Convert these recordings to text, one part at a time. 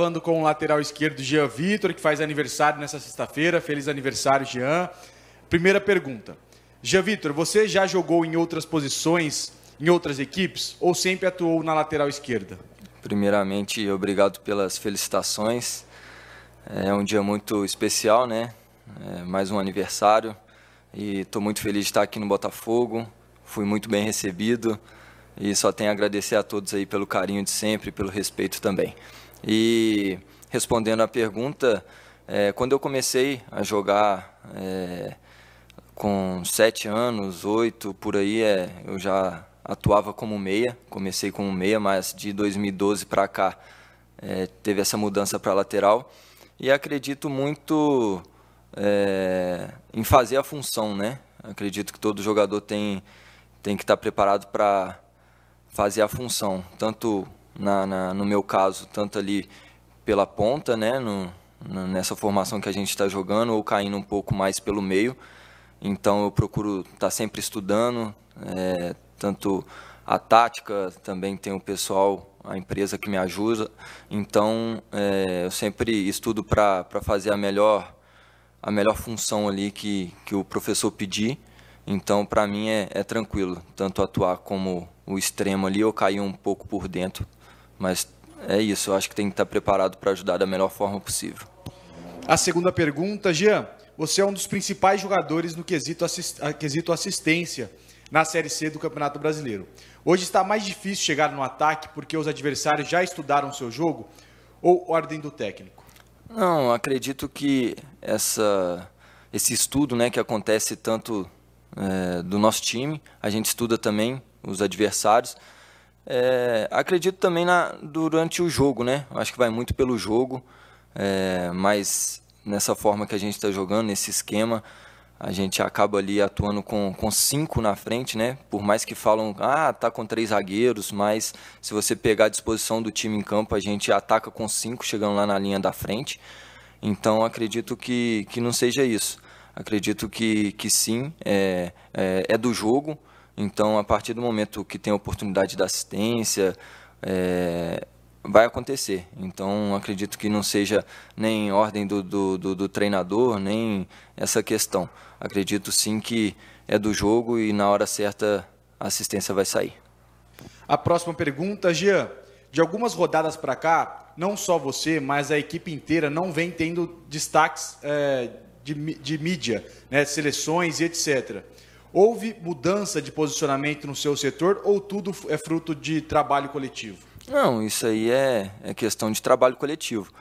gravando com o lateral esquerdo Jean Vitor, que faz aniversário nessa sexta-feira. Feliz aniversário, Jean. Primeira pergunta. Jean Vitor, você já jogou em outras posições, em outras equipes, ou sempre atuou na lateral esquerda? Primeiramente, obrigado pelas felicitações. É um dia muito especial, né? É mais um aniversário e estou muito feliz de estar aqui no Botafogo. Fui muito bem recebido e só tenho a agradecer a todos aí pelo carinho de sempre, pelo respeito também. E respondendo à pergunta, é, quando eu comecei a jogar é, com sete anos, oito por aí, é, eu já atuava como meia. Comecei como meia, mas de 2012 para cá é, teve essa mudança para lateral. E acredito muito é, em fazer a função, né? Acredito que todo jogador tem, tem que estar tá preparado para fazer a função, tanto na, na, no meu caso, tanto ali pela ponta, né, no, no, nessa formação que a gente está jogando, ou caindo um pouco mais pelo meio. Então eu procuro estar tá sempre estudando, é, tanto a tática, também tem o pessoal, a empresa que me ajuda. Então é, eu sempre estudo para fazer a melhor, a melhor função ali que, que o professor pedir. Então, para mim é, é tranquilo, tanto atuar como o extremo ali, ou cair um pouco por dentro. Mas é isso, eu acho que tem que estar preparado para ajudar da melhor forma possível. A segunda pergunta, Jean, você é um dos principais jogadores no quesito, assist... Ah, quesito assistência na Série C do Campeonato Brasileiro. Hoje está mais difícil chegar no ataque porque os adversários já estudaram seu jogo ou ordem do técnico? Não, acredito que essa, esse estudo né, que acontece tanto é, do nosso time, a gente estuda também os adversários. É, acredito também na, durante o jogo, né? Acho que vai muito pelo jogo, é, mas nessa forma que a gente está jogando, nesse esquema, a gente acaba ali atuando com, com cinco na frente, né? Por mais que falam, ah, tá com três zagueiros, mas se você pegar a disposição do time em campo, a gente ataca com cinco, chegando lá na linha da frente. Então acredito que, que não seja isso. Acredito que, que sim, é, é, é do jogo. Então, a partir do momento que tem a oportunidade da assistência, é, vai acontecer. Então, acredito que não seja nem ordem do, do, do, do treinador, nem essa questão. Acredito sim que é do jogo e na hora certa a assistência vai sair. A próxima pergunta, Jean. De algumas rodadas para cá, não só você, mas a equipe inteira não vem tendo destaques é, de, de mídia, né, seleções e etc. Houve mudança de posicionamento no seu setor ou tudo é fruto de trabalho coletivo? Não, isso aí é, é questão de trabalho coletivo.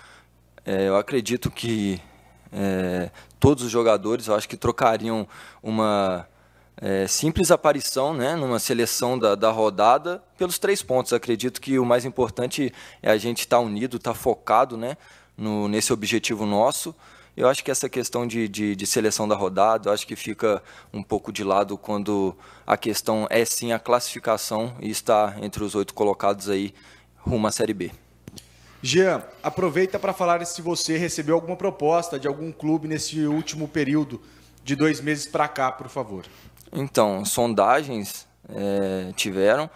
É, eu acredito que é, todos os jogadores, eu acho que trocariam uma é, simples aparição né, numa seleção da, da rodada pelos três pontos. Eu acredito que o mais importante é a gente estar tá unido, estar tá focado né, no, nesse objetivo nosso. Eu acho que essa questão de, de, de, seleção da rodada, eu acho que fica um pouco de lado quando a questão é sim a classificação e está entre os oito colocados aí rumo à Série B. Jean, aproveita para falar se você recebeu alguma proposta de algum clube nesse último período de dois meses para cá, por favor. Então, sondagens é, tiveram,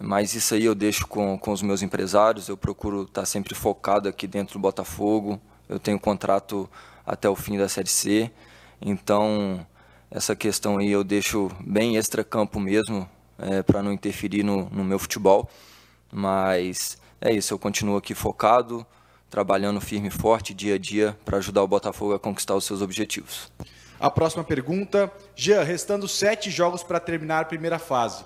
mas isso aí eu deixo com, com os meus empresários, eu procuro estar tá sempre focado aqui dentro do Botafogo, eu tenho contrato até o fim da Série C. Então, essa questão aí eu deixo bem extra-campo mesmo, é, para não interferir no, no, meu futebol. Mas é isso, eu continuo aqui focado, trabalhando firme e forte dia a dia para ajudar o Botafogo a conquistar os seus objetivos. A próxima pergunta. Jean, restando sete jogos para terminar a primeira fase.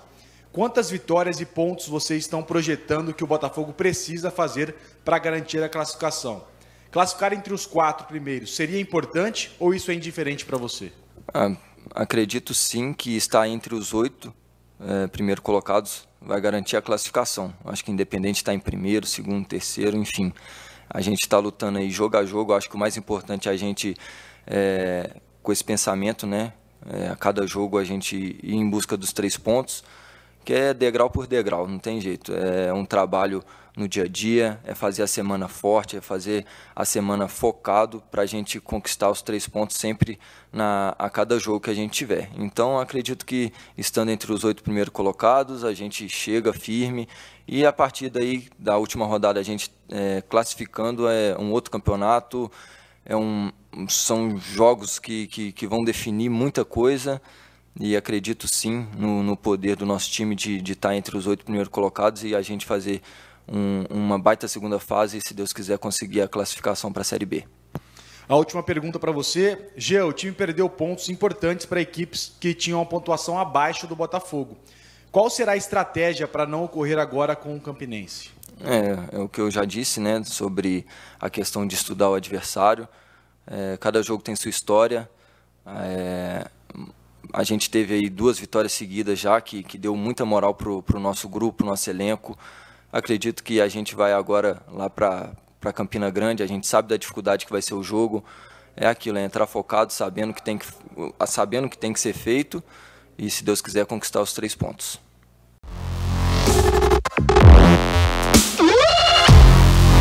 Quantas vitórias e pontos vocês estão projetando que o Botafogo precisa fazer para garantir a classificação? classificar entre os quatro primeiros seria importante ou isso é indiferente para você? Ah, acredito sim que estar entre os oito é, primeiro colocados vai garantir a classificação. Acho que independente estar tá em primeiro, segundo, terceiro, enfim, a gente está lutando aí jogo a jogo. Acho que o mais importante é a gente é, com esse pensamento, né? É, a cada jogo a gente ir em busca dos três pontos que é degrau por degrau, não tem jeito. É um trabalho no dia a dia, é fazer a semana forte, é fazer a semana focado para a gente conquistar os três pontos sempre na, a cada jogo que a gente tiver. Então, acredito que estando entre os oito primeiros colocados, a gente chega firme e a partir daí, da última rodada, a gente é, classificando é um outro campeonato, é um, são jogos que, que, que vão definir muita coisa e acredito sim no, no poder do nosso time de estar tá entre os oito primeiros colocados e a gente fazer um, uma baita segunda fase e, se Deus quiser, conseguir a classificação para a Série B. A última pergunta para você. Gê, o time perdeu pontos importantes para equipes que tinham a pontuação abaixo do Botafogo. Qual será a estratégia para não ocorrer agora com o Campinense? É, é, o que eu já disse né, sobre a questão de estudar o adversário. É, cada jogo tem sua história. É, a gente teve aí duas vitórias seguidas já, que, que deu muita moral para o nosso grupo, nosso elenco. Acredito que a gente vai agora lá para Campina Grande, a gente sabe da dificuldade que vai ser o jogo. É aquilo, é entrar focado, sabendo que tem que, sabendo que, tem que ser feito e, se Deus quiser, conquistar os três pontos.